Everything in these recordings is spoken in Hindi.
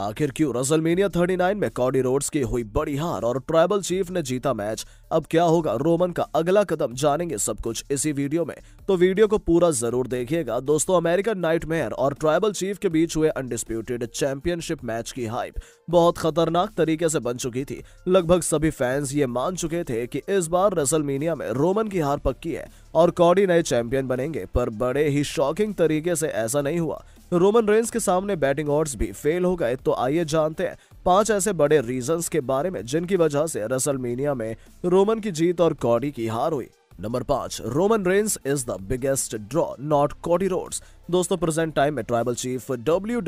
आखिर क्यों रसलमेनिया 39 में कॉडी रोड्स की हुई बड़ी हार और ट्राइबल चीफ ने जीता मैच अब क्या होगा रोमन का अगला कदम जानेंगे सब कुछ इसी वीडियो में तो वीडियो को पूरा जरूर देखिएगा दोस्तों अमेरिकन नाइटमेयर और ट्राइबल चीफ के बीच हुए अनडिस्प्यूटेड चैंपियनशिप मैच की हाइप बहुत खतरनाक तरीके से बन चुकी थी लगभग सभी फैंस ये मान चुके थे की इस बार रसलमेनिया में रोमन की हार पक्की है और कॉडी नए चैंपियन बनेंगे पर बड़े ही शॉकिंग तरीके से ऐसा नहीं हुआ रोमन रेंस के सामने बैटिंग ऑर्ड्स भी फेल हो गए तो आइए जानते हैं पांच ऐसे बड़े रीजंस के बारे में जिनकी वजह से रसलमेनिया में रोमन की जीत और कॉडी की हार हुई नंबर पांच Roman Reigns is the biggest draw not Cody Rhodes दोस्तों प्रेजेंट टाइम में ट्राइबल चीफ डब्ल्यू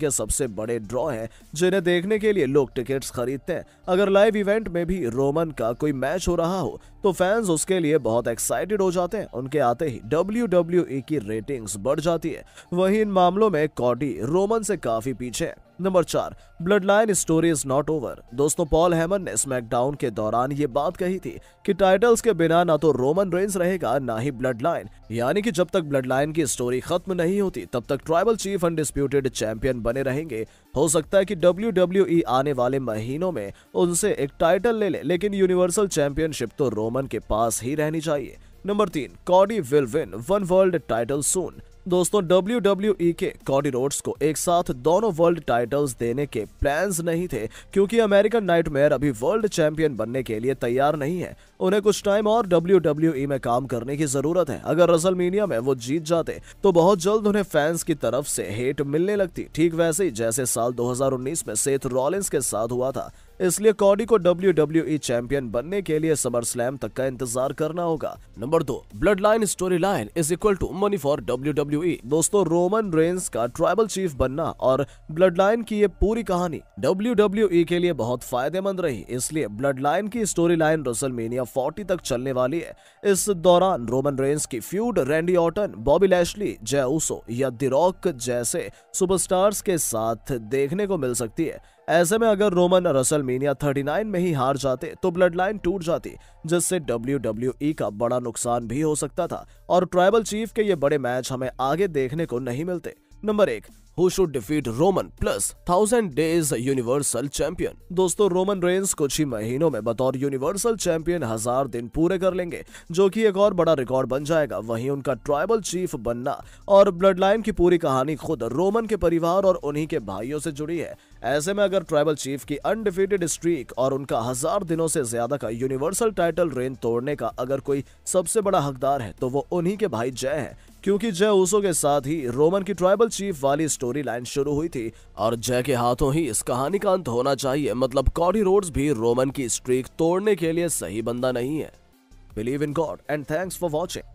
के सबसे बड़े ड्रॉ हैं जिन्हें देखने के लिए लोग टिकट्स खरीदते हैं अगर लाइव इवेंट में भी रोमन का कोई मैच हो रहा हो तो फैंस उसके लिए बहुत एक्साइटेड हो जाते हैं उनके आते ही डब्ल्यू e की रेटिंग्स बढ़ जाती है वहीं इन मामलों में कॉडी रोमन से काफी पीछे है नंबर चार bloodline story is not over दोस्तों पॉल हेमन ने स्मैकडाउन के दौरान ये बात कही थी कि टाइटल्स के बिना ना तो रोमन रेंस रहेगा ना ही ब्लड लाइन यानी कि जब तक ब्लड लाइन की स्टोरी खत्म नहीं होती तब तक ट्राइबल चीफ अनडिस्प्यूटेड चैंपियन बने रहेंगे हो सकता है कि डब्ल्यू e आने वाले महीनों में उनसे एक टाइटल ले ले, लेकिन यूनिवर्सल चैंपियनशिप तो रोमन के पास ही रहनी चाहिए नंबर तीन Cody will win one world title soon दोस्तों डब्ल्यू डब्ल्यू e के कॉडी रोड्स को एक साथ दोनों वर्ल्ड टाइटल्स देने के प्लान्स नहीं थे क्योंकि अमेरिकन नाइटमेयर अभी वर्ल्ड चैंपियन बनने के लिए तैयार नहीं है उन्हें कुछ टाइम और डब्ल्यू डब्ल्यू e में काम करने की जरूरत है अगर रसलमीनिया में वो जीत जाते तो बहुत जल्द उन्हें फैंस की तरफ से हेट मिलने लगती ठीक वैसे ही जैसे साल दो में सेथ रॉलिन्स के साथ हुआ था इसलिए कॉडी को डब्ल्यू डब्ल्यू e चैंपियन बनने के लिए समर स्लैम तक का इंतजार करना होगा नंबर दो bloodline storyline is equal to money for W W दोस्तों रोमन रेंस का ट्राइबल चीफ बनना और ब्लड लाइन की ये पूरी कहानी डब्ल्यू डब्ल्यू e के लिए बहुत फायदेमंद रही इसलिए ब्लड लाइन की स्टोरी लाइन रसलमेनिया फोर्टी तक चलने वाली है इस दौरान रोमन रेंस की feud Randy Orton Bobby Lashley Jey Uso या दिरोक जैसे सुपरस्टार्स के साथ देखने को मिल सकती है ऐसे में अगर रोमन रसल मीनिया नाइन में ही हार जाते तो ब्लड लाइन टूट जाती जिससे डब्ल्यू का बड़ा नुकसान भी हो सकता था और ट्राइबल चीफ के ये बड़े मैच हमें आगे देखने को नहीं मिलते नंबर एक who should defeat Roman plus thousand days universal champion दोस्तों रोमन रेंस कुछ ही महीनों में बतौर यूनिवर्सल चैंपियन हजार दिन पूरे कर लेंगे जो कि एक और बड़ा रिकॉर्ड बन जाएगा वहीं उनका ट्राइबल चीफ बनना और ब्लड लाइन की पूरी कहानी खुद रोमन के परिवार और उन्हीं के भाइयों से जुड़ी है ऐसे में अगर ट्राइबल चीफ की अनडिफीटेड स्ट्रीक और उनका हजार दिनों से ज्यादा का यूनिवर्सल टाइटल रेन तोड़ने का अगर कोई सबसे बड़ा हकदार है तो वो उन्हीं के भाई जय है क्योंकि जय उसो के साथ ही रोमन की ट्राइबल चीफ वाली स्टोरी लाइन शुरू हुई थी और जय के हाथों ही इस कहानी का अंत होना चाहिए मतलब कॉडी रोड्स भी रोमन की स्ट्रीक तोड़ने के लिए सही बंदा नहीं है believe in God and thanks for watching